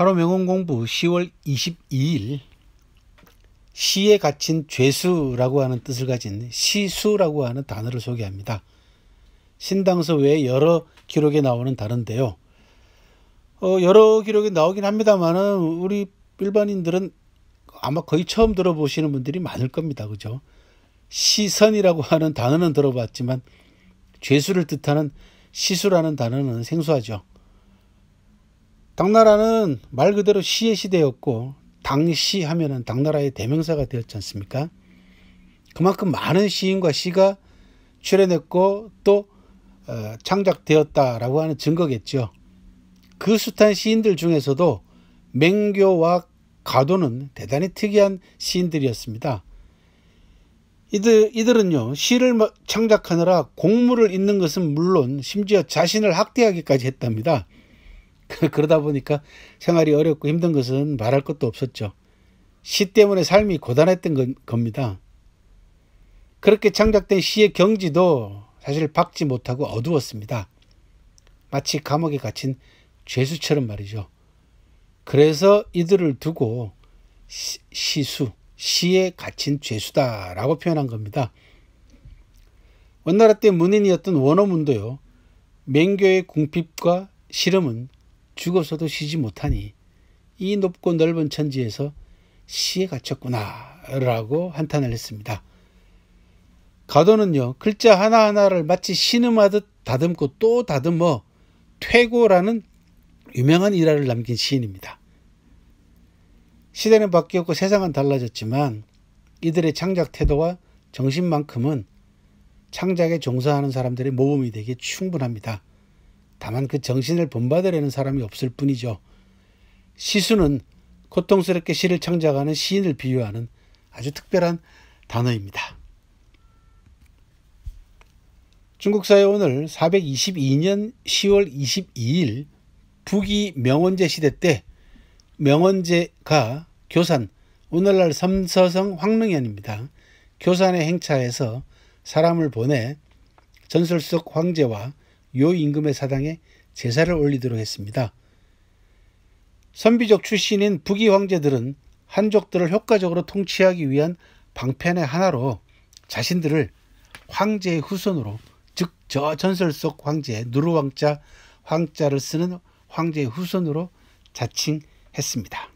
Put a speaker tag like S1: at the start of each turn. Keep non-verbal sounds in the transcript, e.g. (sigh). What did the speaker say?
S1: 하루 명언 공부 10월 22일 시에 갇힌 죄수라고 하는 뜻을 가진 시수라고 하는 단어를 소개합니다. 신당서 외에 여러 기록에 나오는 단어인데요. 어, 여러 기록이 나오긴 합니다만은 우리 일반인들은 아마 거의 처음 들어보시는 분들이 많을 겁니다. 그죠? 시선이라고 하는 단어는 들어봤지만 죄수를 뜻하는 시수라는 단어는 생소하죠. 당나라는 말 그대로 시의 시대였고 당시 하면은 당나라의 대명사가 되었지 않습니까? 그만큼 많은 시인과 시가 출현했고 또 어, 창작되었다라고 하는 증거겠죠. 그 숱한 시인들 중에서도 맹교와 가도는 대단히 특이한 시인들이었습니다. 이들, 이들은요, 시를 창작하느라 공물을 잇는 것은 물론 심지어 자신을 학대하기까지 했답니다. (laughs) 그러다 보니까 생활이 어렵고 힘든 것은 말할 것도 없었죠. 시 때문에 삶이 고단했던 겁니다. 그렇게 창작된 시의 경지도 사실 박지 못하고 어두웠습니다. 마치 감옥에 갇힌 죄수처럼 말이죠. 그래서 이들을 두고 시, 시수, 시에 갇힌 죄수다라고 표현한 겁니다. 원나라 때 문인이었던 원어문도요. 맹교의 궁핍과 시름은 죽어서도 쉬지 못하니 이 높고 넓은 천지에서 시에 갇혔구나라고 한탄을 했습니다. 가도는요 글자 하나하나를 마치 신음하듯 다듬고 또 다듬어 퇴고라는 유명한 일화를 남긴 시인입니다. 시대는 바뀌었고 세상은 달라졌지만 이들의 창작 태도와 정신만큼은 창작에 종사하는 사람들의 모범이 되기 충분합니다. 다만 그 정신을 본받으려는 사람이 없을 뿐이죠. 시수는 고통스럽게 시를 창작하는 시인을 비유하는 아주 특별한 단어입니다. 중국 사회 오늘 422년 10월 22일 북이 명원제 시대 때 명원제가 교산 오늘날 삼서성 황릉현입니다. 교산의 행차에서 사람을 보내 전설 속 황제와 요 임금의 사당에 제사를 올리도록 했습니다. 선비족 출신인 북이 황제들은 한족들을 효과적으로 통치하기 위한 방편의 하나로 자신들을 황제의 후손으로 즉 저 전설 속 황제 누르왕자 황자를 쓰는 황제의 후손으로 자칭했습니다.